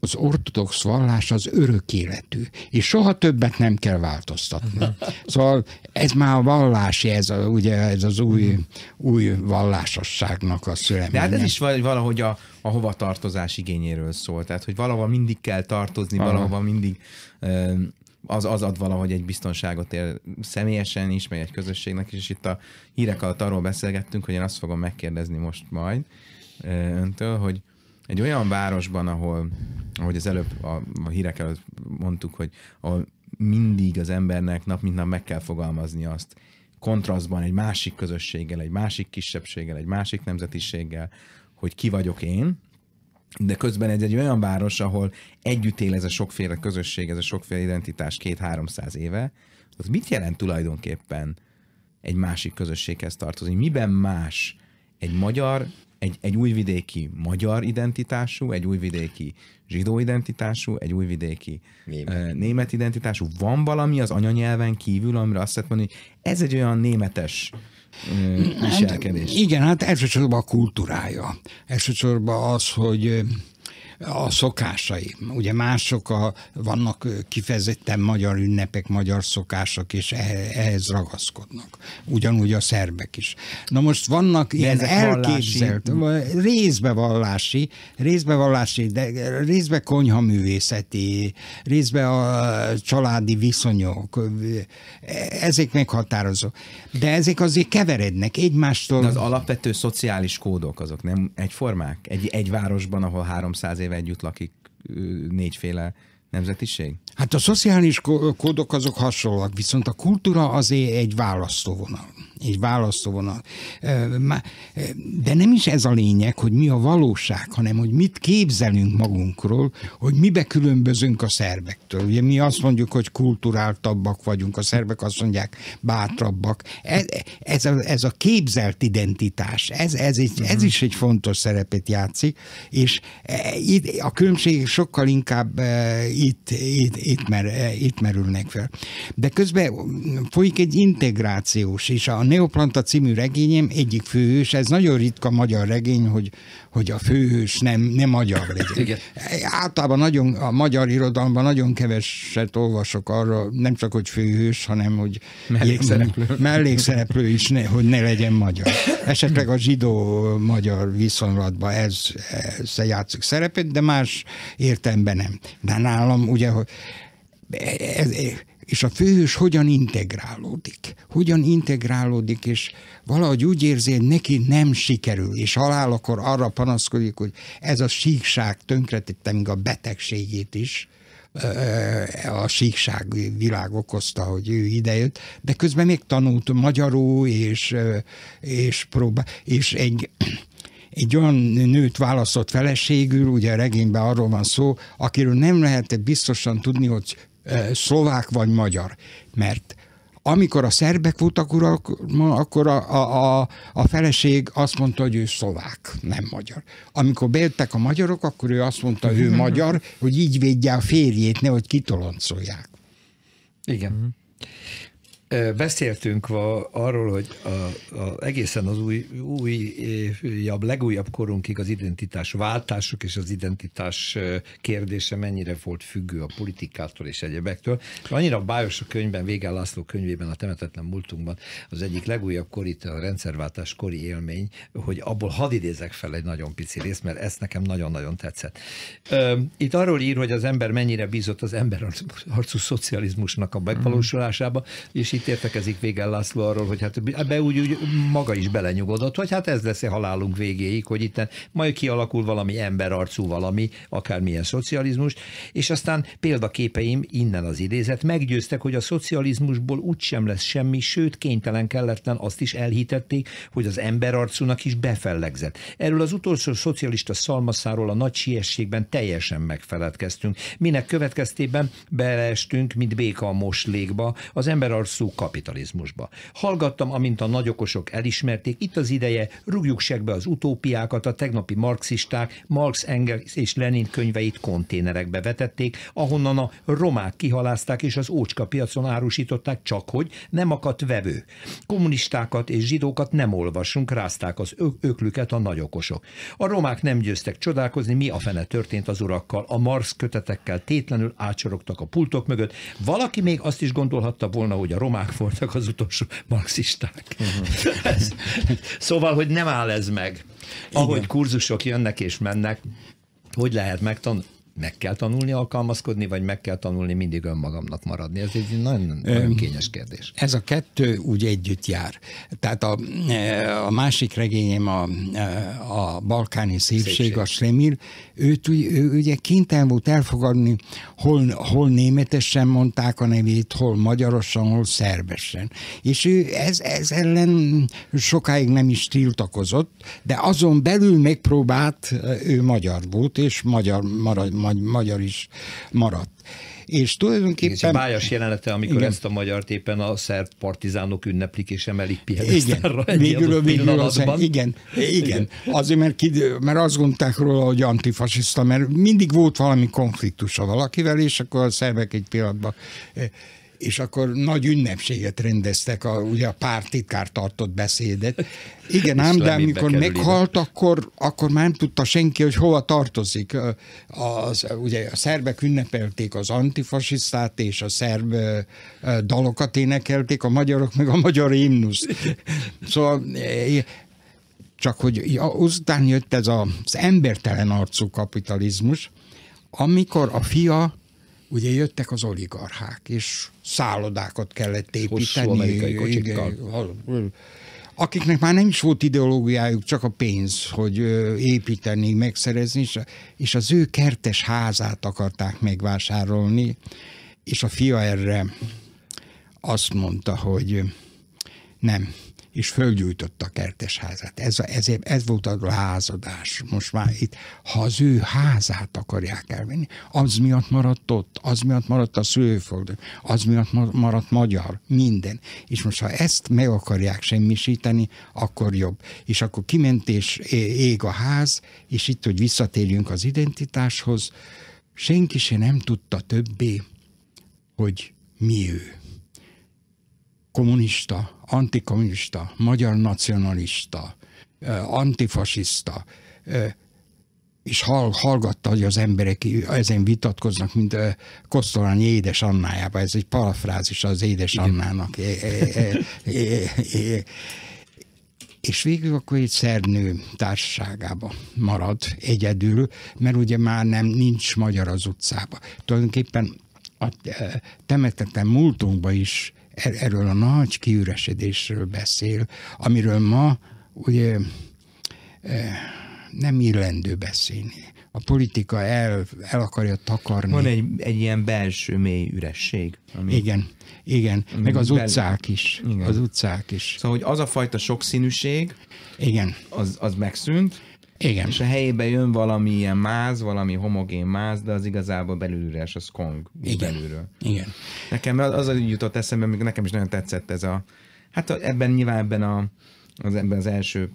az ortodox vallás az örök életű, és soha többet nem kell változtatni. Mhm. Szóval ez már a vallási, ez, a, ugye, ez az új, mhm. új vallásosságnak a szüleménye. De hát ez is valahogy a, a tartozás igényéről szól, tehát hogy valahova mindig kell tartozni, valahova mindig az, az ad valahogy egy biztonságot ér személyesen is, meg egy közösségnek is, és itt a hírek alatt arról beszélgettünk, hogy én azt fogom megkérdezni most majd öntől, hogy egy olyan városban, ahol, ahogy az előbb a, a hírek előtt mondtuk, hogy ahol mindig az embernek nap mint nap meg kell fogalmazni azt, kontrasztban egy másik közösséggel, egy másik kisebbséggel, egy másik nemzetiséggel, hogy ki vagyok én, de közben ez egy olyan város, ahol együtt él ez a sokféle közösség, ez a sokféle identitás két-háromszáz éve, az mit jelent tulajdonképpen egy másik közösséghez tartozni? Miben más egy magyar, egy, egy újvidéki magyar identitású, egy újvidéki zsidó identitású, egy újvidéki német. német identitású? Van valami az anyanyelven kívül, amire azt lehet mondani, hogy ez egy olyan németes Hát viselkedés. Hát, igen, hát elsősorban a kultúrája. Elsősorban az, hogy a szokásai. Ugye mások a, vannak kifejezetten magyar ünnepek, magyar szokások, és e, ehhez ragaszkodnak. Ugyanúgy a szerbek is. Na most vannak de ilyen elképzelt, hm. vallási. részbe vallási, részbe vallási, de részbe konyhaművészeti, részbe a családi viszonyok, ezek meghatározó. De ezek azért keverednek egymástól. De az alapvető szociális kódok azok nem egyformák? Egy, egy városban, ahol 300 év éve együtt lakik négyféle nemzetiség? Hát a szociális kódok azok hasonlóak, viszont a kultúra azért egy választóvonal egy választóvonal. De nem is ez a lényeg, hogy mi a valóság, hanem hogy mit képzelünk magunkról, hogy mibe különbözünk a szerbektől. Ugye mi azt mondjuk, hogy kulturáltabbak vagyunk, a szerbek azt mondják, bátrabbak. Ez, ez, a, ez a képzelt identitás, ez, ez, egy, ez mhm. is egy fontos szerepet játszik, és e, a különbség sokkal inkább e, itt, itt, itt, mer, e, itt merülnek fel. De közben folyik egy integrációs és a Neoplanta című regényem egyik főhős, ez nagyon ritka magyar regény, hogy, hogy a főhős nem, nem magyar legyen. Igen. Általában nagyon, a magyar irodalomban nagyon keveset olvasok arra, nem csak, hogy főhős, hanem, hogy mellékszereplő, mellékszereplő is, ne, hogy ne legyen magyar. Esetleg a zsidó-magyar viszonylatban ez, ez játszik szerepet, de más értemben nem. De nálam ugye, hogy ez, és a főhős hogyan integrálódik, hogyan integrálódik, és valahogy úgy érzi, hogy neki nem sikerül, és halál akkor arra panaszkodik, hogy ez a síkság tönkretette még a betegségét is, a síkság világ okozta, hogy ő idejött, de közben még tanult magyarul, és, és, próbál, és egy egy olyan nőt választott feleségül, ugye a regényben arról van szó, akiről nem lehet biztosan tudni, hogy szlovák vagy magyar. Mert amikor a szerbek voltak urak, akkor a, a, a, a feleség azt mondta, hogy ő szlovák, nem magyar. Amikor bejöttek a magyarok, akkor ő azt mondta, ő magyar, hogy így védje a férjét, nehogy kitoloncolják. Igen. Mhm. Beszéltünk arról, hogy a, a, egészen az új, újabb, legújabb korunkig az identitás váltások és az identitás kérdése mennyire volt függő a politikától és egyebektől. Annyira bájos a könyvben, Végel László könyvében, a Temetetlen Múltunkban az egyik legújabb kori, a rendszerváltás kori élmény, hogy abból hadd idézek fel egy nagyon pici részt, mert ezt nekem nagyon-nagyon tetszett. Itt arról ír, hogy az ember mennyire bízott az ember arcú szocializmusnak a megvalósulásába, és itt értekezik Végel László arról, hogy hát ebbe úgy, úgy maga is belenyugodott, hogy hát ez lesz a halálunk végéig, hogy itt majd kialakul valami emberarcú valami, akármilyen szocializmus, és aztán példaképeim innen az idézet meggyőztek, hogy a szocializmusból úgysem lesz semmi, sőt kénytelen kelletlen azt is elhitették, hogy az emberarcúnak is befellegzett. Erről az utolsó szocialista szalmaszáról a nagy siességben teljesen megfeledkeztünk, minek következtében beleestünk, mint béka a moslékba, az emberarcú kapitalizmusba. Hallgattam, amint a nagyokosok elismerték, itt az ideje, rúgjuk segbe az utópiákat, a tegnapi marxisták, Marx, Engels és Lenin könyveit konténerekbe vetették, ahonnan a romák kihalázták és az ócska piacon árusították, csak hogy nem akadt vevő. Kommunistákat és zsidókat nem olvasunk, rázták az ök öklüket a nagyokosok. A romák nem győztek csodálkozni, mi a fene történt az urakkal. A Marx kötetekkel tétlenül átsorogtak a pultok mögött. Valaki még azt is gondolhatta volna, hogy a romák romák voltak az utolsó marxisták. Uh-huh. szóval, hogy nem áll ez meg. Ahogy Igen. kurzusok jönnek és mennek, hogy lehet megtanulni? meg kell tanulni alkalmazkodni, vagy meg kell tanulni mindig önmagamnak maradni? Ez egy nagyon, nagyon kényes kérdés. Ez a kettő úgy együtt jár. Tehát a, eh, a másik regényem, a, eh, a balkáni szépség, szépség. a Slemir, őt ő, ugye kinten volt elfogadni, hol, hol németesen mondták a nevét, hol magyarosan, hol szerbesen. És ő ez, ez ellen sokáig nem is tiltakozott, de azon belül megpróbált, eh, ő magyar volt, és magyar marad, magyar is maradt. És tulajdonképpen... Igen, és bájas jelenete, amikor igen. ezt a magyar éppen a szerb partizánok ünneplik és emelik piedesztárra igen. Végül, végül az, igen, igen, igen. Azért, mert, ki, mert azt gondolták róla, hogy antifasiszta, mert mindig volt valami a valakivel, és akkor a szerbek egy pillanatban és akkor nagy ünnepséget rendeztek, a, ugye a pártitkár tartott beszédet. Igen ám, de amikor meghalt, akkor, akkor már nem tudta senki, hogy hova tartozik. Az, ugye a szerbek ünnepelték az antifasisztát, és a szerb dalokat énekelték, a magyarok meg a magyar himnusz. Szóval csak hogy ja azután jött ez az embertelen arcú kapitalizmus, amikor a fia ugye jöttek az oligarchák, és szállodákat kellett építeni. Hosszú amerikai kocsikkal. Akiknek már nem is volt ideológiájuk, csak a pénz, hogy építeni, megszerezni, és az ő kertes házát akarták megvásárolni, és a fia erre azt mondta, hogy nem, és fölgyújtotta a kertesházát. Ez, a, ez, ez volt a lázadás. Most már itt, ha az ő házát akarják elvenni, az miatt maradt ott, az miatt maradt a szülőföldön, az miatt maradt magyar, minden. És most, ha ezt meg akarják semmisíteni, akkor jobb. És akkor kiment és ég a ház, és itt, hogy visszatérjünk az identitáshoz, senki se nem tudta többé, hogy mi ő kommunista, antikommunista, magyar nacionalista, antifasiszta, és hallgatta, hogy az emberek ezen vitatkoznak, mint Kosztolányi Édes Annájában. Ez egy parafrázis az Édes Annának. É, é, é, és végül akkor egy szernő társaságában marad egyedül, mert ugye már nem nincs magyar az utcába. Tulajdonképpen a temetetem múltunkban is E-, erről a nagy kiüresedésről beszél, amiről ma ugye e, nem illendő beszélni. A politika el, el akarja takarni. Van egy, egy ilyen belső mély üresség. Ami... Igen, igen. Ami Meg az utcák bel... is. Igen. Az utcák is. Szóval, hogy az a fajta sokszínűség, igen. Az, az megszűnt, igen. És a helyébe jön valami ilyen máz, valami homogén máz, de az igazából belülről és az kong. Igen. Belülről. Igen. Nekem az, az jutott eszembe, még nekem is nagyon tetszett ez a, hát ebben nyilván ebben a az ebben az első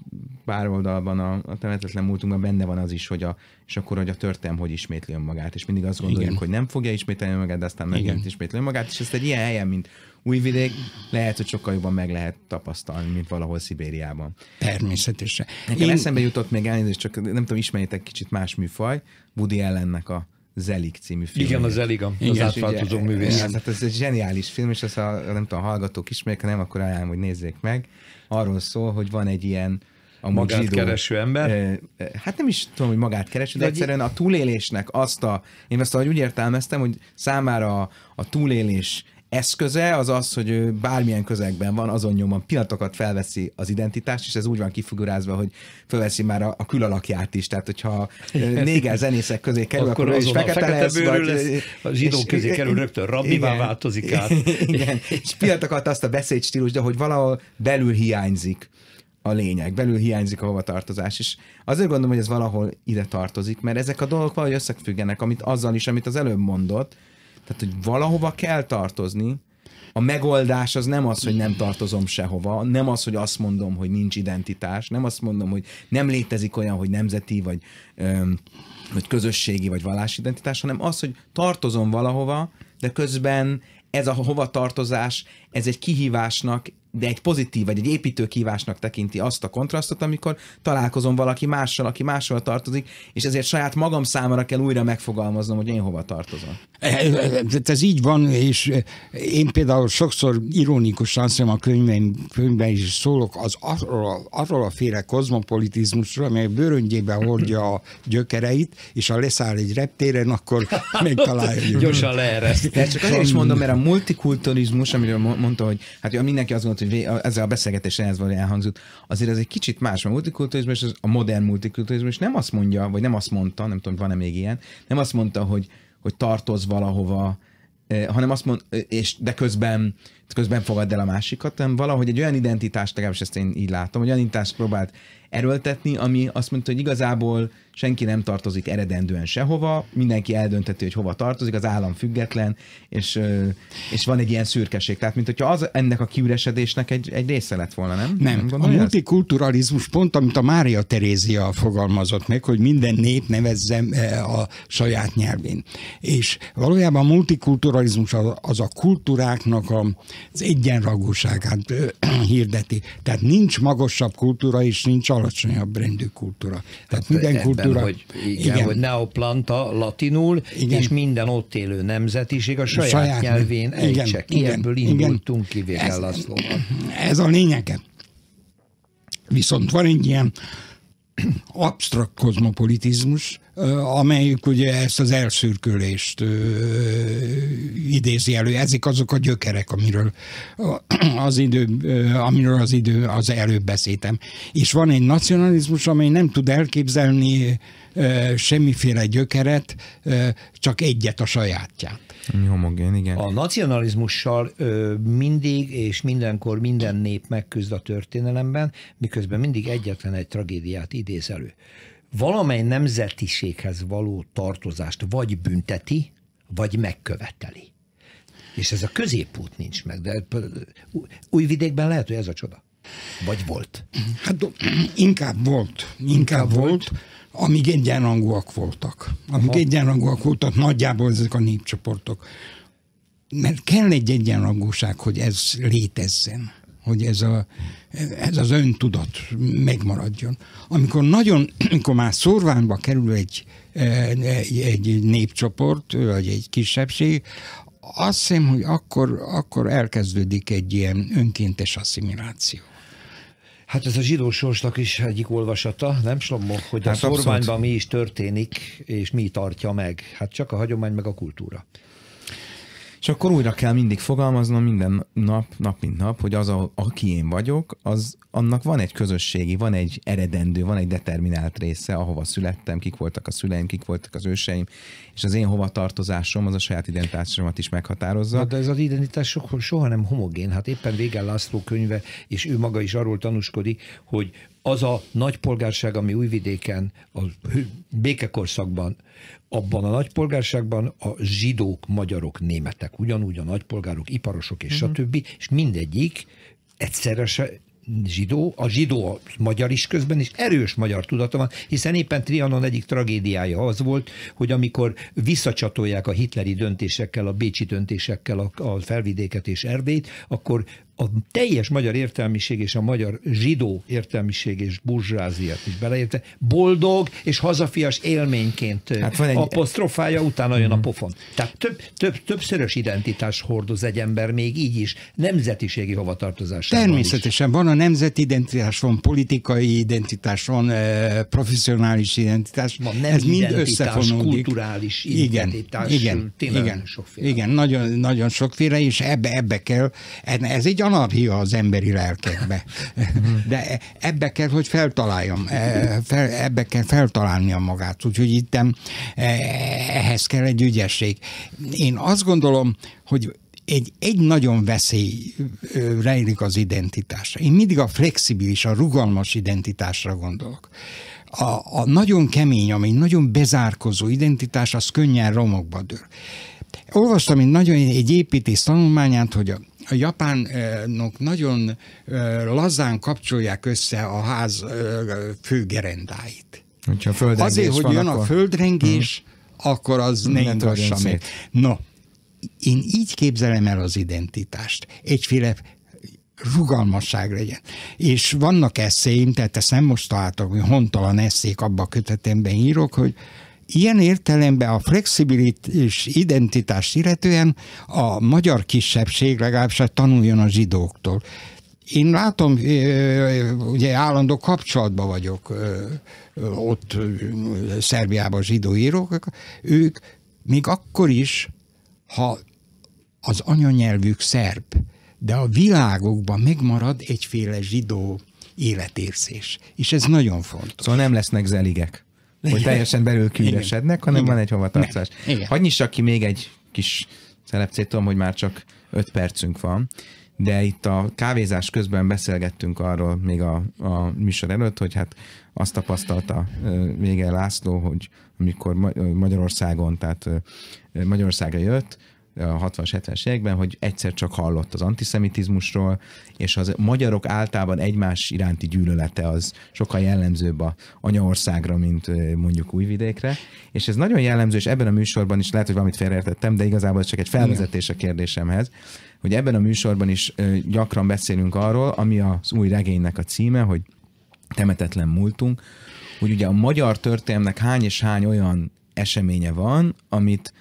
pár oldalban a, a temetetlen múltunkban benne van az is, hogy a, és akkor, hogy a történelm hogy ismétli önmagát, és mindig azt gondoljuk, Igen. hogy nem fogja ismételni magát, de aztán megint ismétli magát, és ezt egy ilyen helyen, mint Újvidék, lehet, hogy sokkal jobban meg lehet tapasztalni, mint valahol Szibériában. Természetesen. Nekem Én... eszembe jutott még elnézést, csak nem tudom, ismerjétek kicsit más műfaj, Budi ellennek a Zelig című film. Igen, a Zelig, az átfaltozó művész. Igen, hát ez egy zseniális film, és ezt a, nem tudom, a hallgatók ismerik, nem, akkor ajánlom, hogy nézzék meg. Arról szól, hogy van egy ilyen a magát zsidó, kereső ember? Hát nem is tudom, hogy magát kereső, de, de egyszerűen a túlélésnek azt a, én ezt úgy értelmeztem, hogy számára a, a túlélés eszköze az az, hogy ő bármilyen közegben van, azon nyomon pillanatokat felveszi az identitást, és ez úgy van kifigurázva, hogy felveszi már a, a külalakját is. Tehát, hogyha néger zenészek közé kerül, akkor, akkor ő is fekete, fekete lesz, vagy, lesz, a és, közé kerül, rögtön rabbivá változik át. Igen, és pillanatokat azt a beszédstílus, de hogy valahol belül hiányzik a lényeg, belül hiányzik a hovatartozás, és azért gondolom, hogy ez valahol ide tartozik, mert ezek a dolgok valahogy összefüggenek, amit azzal is, amit az előbb mondott, tehát, hogy valahova kell tartozni, a megoldás az nem az, hogy nem tartozom sehova, nem az, hogy azt mondom, hogy nincs identitás, nem azt mondom, hogy nem létezik olyan, hogy nemzeti, vagy, öm, vagy közösségi, vagy vallási identitás, hanem az, hogy tartozom valahova, de közben ez a hova tartozás, ez egy kihívásnak de egy pozitív vagy egy építő kívásnak tekinti azt a kontrasztot, amikor találkozom valaki mással, aki máshol tartozik, és ezért saját magam számára kell újra megfogalmaznom, hogy én hova tartozom. E, e, e, ez így van, és én például sokszor ironikusan szerintem a könyvben, könyvben is szólok az arról, arról a féle kozmopolitizmusról, amely bőröngyében hordja a gyökereit, és ha leszáll egy reptéren, akkor megtalálja. Gyorsan leereszt. Csak azért is mondom, mert a multikulturizmus, amiről mondta, hogy hát mindenki azt gondolta, hogy ezzel a beszélgetés ez van elhangzott, azért ez egy kicsit más, a multikulturizmus, és a modern multikulturizmus nem azt mondja, vagy nem azt mondta, nem tudom, van-e még ilyen, nem azt mondta, hogy, hogy tartoz valahova, eh, hanem azt mond, eh, és de közben, közben fogad el a másikat, hanem valahogy egy olyan identitást, legalábbis ezt én így látom, hogy olyan identitást próbált erőltetni, ami azt mondta, hogy igazából senki nem tartozik eredendően sehova, mindenki eldönteti, hogy hova tartozik, az állam független, és, és van egy ilyen szürkeség. Tehát, mint hogyha az ennek a kiüresedésnek egy, egy része lett volna, nem? Nem. nem a multikulturalizmus pont, amit a Mária Terézia fogalmazott meg, hogy minden nép nevezze e, a saját nyelvén. És valójában a multikulturalizmus az a kultúráknak az egyenragúságát hirdeti. Tehát nincs magasabb kultúra, és nincs alacsonyabb rendű kultúra. Tehát hát, minden kultúra kultúra. hogy, igen, igen. hogy neoplanta latinul, igen. és minden ott élő nemzetiség a saját, saját nyelvén igen. ejtsek. Ilyenből indultunk ki Végel Ez a lényege. Viszont van egy ilyen absztrakt kozmopolitizmus, amelyik ugye ezt az elszürkülést ö, idézi elő. Ezek azok a gyökerek, amiről az idő, amiről az idő az előbb beszéltem. És van egy nacionalizmus, amely nem tud elképzelni ö, semmiféle gyökeret, ö, csak egyet a sajátját. Ami homogén, igen. A nacionalizmussal ö, mindig és mindenkor minden nép megküzd a történelemben, miközben mindig egyetlen egy tragédiát idéz elő valamely nemzetiséghez való tartozást vagy bünteti, vagy megköveteli. És ez a középút nincs meg, de újvidékben lehet, hogy ez a csoda. Vagy volt? Hát inkább volt. Inkább, inkább volt, volt, amíg egyenrangúak voltak. Amíg Aha. egyenrangúak voltak, nagyjából ezek a népcsoportok. Mert kell egy egyenrangúság, hogy ez létezzen hogy ez, a, ez az öntudat megmaradjon. Amikor nagyon, amikor már szorványba kerül egy, e, egy, egy népcsoport, vagy egy kisebbség, azt hiszem, hogy akkor, akkor elkezdődik egy ilyen önkéntes asszimiláció. Hát ez a zsidó sorsnak is egyik olvasata, nem Slommo, hogy hát a szorványban mi is történik, és mi tartja meg. Hát csak a hagyomány meg a kultúra. És akkor újra kell mindig fogalmaznom minden nap, nap mint nap, hogy az, a, aki én vagyok, az annak van egy közösségi, van egy eredendő, van egy determinált része, ahova születtem, kik voltak a szüleim, kik voltak az őseim, és az én hova tartozásom, az a saját identitásomat is meghatározza. Na, de ez az identitás soha nem homogén. Hát éppen Végel László könyve, és ő maga is arról tanúskodik, hogy az a nagypolgárság, ami Újvidéken, a békekorszakban, abban a nagypolgárságban a zsidók, magyarok, németek, ugyanúgy a nagypolgárok, iparosok és uh-huh. stb., és mindegyik egyszerre se zsidó, a zsidó a magyar is közben, és erős magyar tudata van, hiszen éppen Trianon egyik tragédiája az volt, hogy amikor visszacsatolják a hitleri döntésekkel, a bécsi döntésekkel a, a felvidéket és Erdélyt, akkor a teljes magyar értelmiség és a magyar zsidó értelmiség és burzsáziát is beleérte, boldog és hazafias élményként hát van egy... apostrofája, utána jön a mhm. pofon. Tehát több, több, többszörös identitás hordoz egy ember még így is, nemzetiségi hovatartozás. Természetesen is. van a nemzeti identitás, van politikai identitás, van eh, professzionális identitás, van nem ez mind összefonódik. kulturális identitás, igen, igen, igen, sokféle. igen, nagyon, nagyon sokféle, és ebbe, ebbe kell, ez egy anarchia az emberi lelkekbe. De ebbe kell, hogy feltaláljam, e, ebbe kell feltalálnia magát. Úgyhogy itt e, ehhez kell egy ügyesség. Én azt gondolom, hogy egy, egy nagyon veszély rejlik az identitásra. Én mindig a flexibilis, a rugalmas identitásra gondolok. A, a nagyon kemény, ami nagyon bezárkozó identitás, az könnyen romokba dől. Olvastam egy nagyon egy építész tanulmányát, hogy a a japánok nagyon lazán kapcsolják össze a ház főgerendáit. Hogyha a Azért, hogy jön akkor... a földrengés, hmm. akkor az ne ingassa meg. No, én így képzelem el az identitást. Egyféle rugalmasság legyen. És vannak eszéim, tehát ezt nem most találtam, hogy hontalan eszék abba a kötetemben írok, hogy Ilyen értelemben a flexibilitás, identitást illetően a magyar kisebbség legalábbis tanuljon a zsidóktól. Én látom, ugye állandó kapcsolatban vagyok ott Szerbiában zsidó írók, ők még akkor is, ha az anyanyelvük szerb, de a világokban megmarad egyféle zsidó életérzés. És ez nagyon fontos. Szóval nem lesznek zeligek hogy teljesen belül küldesednek, hanem Igen. van egy hovatartás. Hagy nyissak ki még egy kis szelepcét, tudom, hogy már csak öt percünk van, de itt a kávézás közben beszélgettünk arról még a, a műsor előtt, hogy hát azt tapasztalta vége László, hogy amikor Magyarországon, tehát Magyarországra jött, 60 70-es években, hogy egyszer csak hallott az antiszemitizmusról, és az magyarok általában egymás iránti gyűlölete az sokkal jellemzőbb a anyaországra, mint mondjuk Újvidékre. És ez nagyon jellemző, és ebben a műsorban is lehet, hogy valamit félreértettem, de igazából ez csak egy felvezetés a kérdésemhez, hogy ebben a műsorban is gyakran beszélünk arról, ami az új regénynek a címe, hogy temetetlen múltunk, hogy ugye a magyar történelmnek hány és hány olyan eseménye van, amit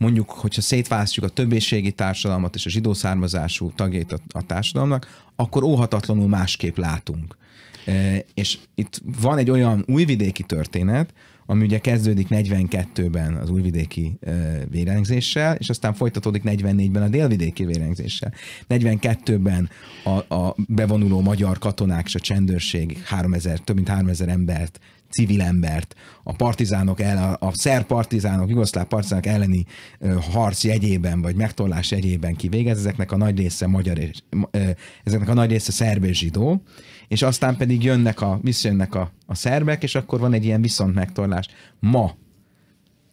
mondjuk, hogyha szétválasztjuk a többészségi társadalmat és a zsidó származású tagjait a, a társadalomnak, akkor óhatatlanul másképp látunk. E, és itt van egy olyan újvidéki történet, ami ugye kezdődik 42-ben az újvidéki e, vérengzéssel, és aztán folytatódik 44-ben a délvidéki vérengzéssel. 42-ben a, a bevonuló magyar katonák és a csendőrség 3000, több mint 3000 embert civil embert a partizánok ellen, a szerb partizánok, jugoszláv partizánok elleni harc jegyében, vagy megtorlás jegyében kivégez, ezeknek a nagy része magyar és, ezeknek a nagy része szerb és zsidó, és aztán pedig jönnek a, visszajönnek a, a szerbek, és akkor van egy ilyen viszont megtorlás. Ma,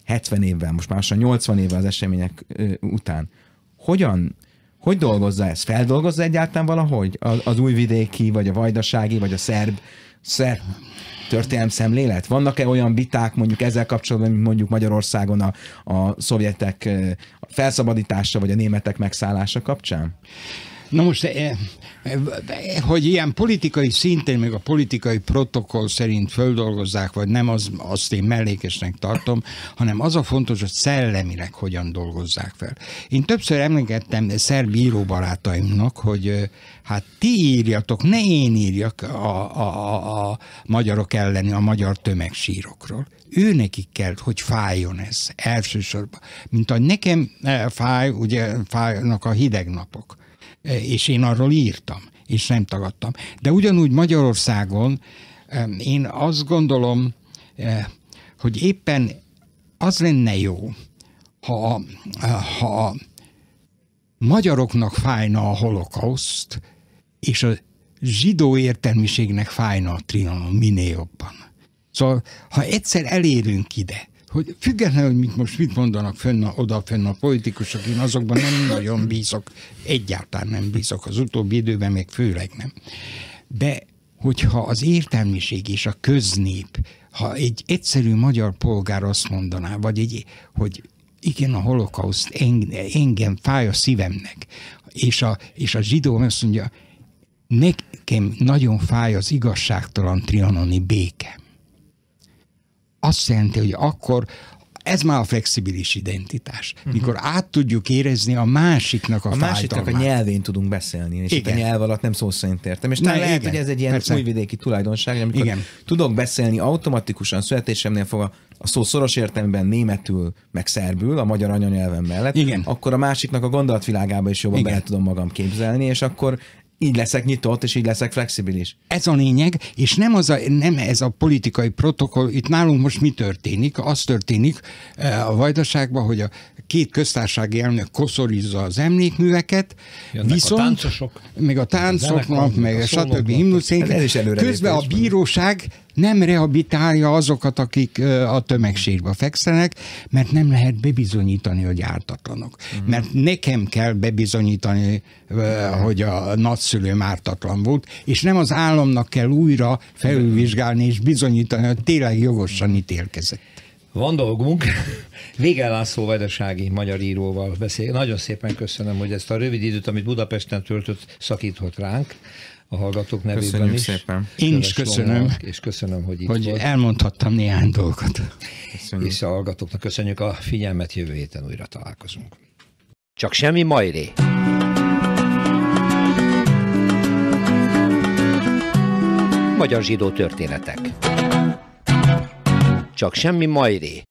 70 évvel, most már 80 évvel az események után, hogyan hogy dolgozza ezt? Feldolgozza egyáltalán valahogy? Az, az újvidéki, vagy a vajdasági, vagy a szerb, szerb történelem szemlélet? Vannak-e olyan viták mondjuk ezzel kapcsolatban, mint mondjuk Magyarországon a, a szovjetek felszabadítása vagy a németek megszállása kapcsán? Na most, eh, eh, hogy ilyen politikai szintén, még a politikai protokoll szerint földolgozzák, vagy nem, az, azt én mellékesnek tartom, hanem az a fontos, hogy szellemileg hogyan dolgozzák fel. Én többször emlékeztem szerb író barátaimnak, hogy eh, hát ti írjatok, ne én írjak a, a, a, a magyarok elleni, a magyar tömegsírokról ő nekik kell, hogy fájjon ez elsősorban. Mint ahogy nekem fáj, ugye fájnak a hideg napok. E, és én arról írtam, és nem tagadtam. De ugyanúgy Magyarországon e, én azt gondolom, e, hogy éppen az lenne jó, ha, ha magyaroknak fájna a holokauszt, és a zsidó értelmiségnek fájna a trianon minél jobban. Szóval, ha egyszer elérünk ide, hogy függetlenül, hogy mit most mit mondanak fönn a, oda fönn a politikusok, én azokban nem nagyon bízok, egyáltalán nem bízok az utóbbi időben, még főleg nem. De hogyha az értelmiség és a köznép, ha egy egyszerű magyar polgár azt mondaná, vagy egy, hogy igen, a holokauszt engem, engem fáj a szívemnek, és a, és a zsidó azt mondja, nekem nagyon fáj az igazságtalan trianoni béke azt jelenti, hogy akkor ez már a flexibilis identitás. Uh-huh. Mikor át tudjuk érezni a másiknak a, a fájdalmát. a nyelvén tudunk beszélni, és igen. a nyelv alatt nem szó szerint értem. És talán lehet, igen. hogy ez egy ilyen Persze. újvidéki tulajdonság, amikor igen. tudok beszélni automatikusan születésemnél fogva a szó szoros értelemben németül, meg szerbül, a magyar anyanyelvem mellett, igen. akkor a másiknak a gondolatvilágába is jobban igen. bele tudom magam képzelni, és akkor így leszek nyitott, és így leszek flexibilis. Ez a lényeg, és nem, az a, nem ez a politikai protokoll, itt nálunk most mi történik? Az történik eh, a vajdaságban, hogy a két köztársági elnök koszorizza az emlékműveket, Jönnek viszont a táncosok, meg a táncoknak, meg a stb. himnuszénk, közben a bíróság nem rehabilitálja azokat, akik a tömegsírba fekszenek, mert nem lehet bebizonyítani, hogy ártatlanok. Mhm. Mert nekem kell bebizonyítani, hogy a nagyszülőm ártatlan volt, és nem az államnak kell újra felülvizsgálni és bizonyítani, hogy tényleg jogosan ítélkezett. Van dolgunk. Végel László Vajdasági magyar íróval beszél. Nagyon szépen köszönöm, hogy ezt a rövid időt, amit Budapesten töltött, szakított ránk a hallgatók nevében Köszönjük is. szépen. Én is köszönöm. És köszönöm, hogy itt hogy volt. elmondhattam néhány dolgot. Köszönjük. És a hallgatóknak köszönjük a figyelmet, jövő héten újra találkozunk. Csak semmi majré. Magyar zsidó történetek. Csak semmi majré.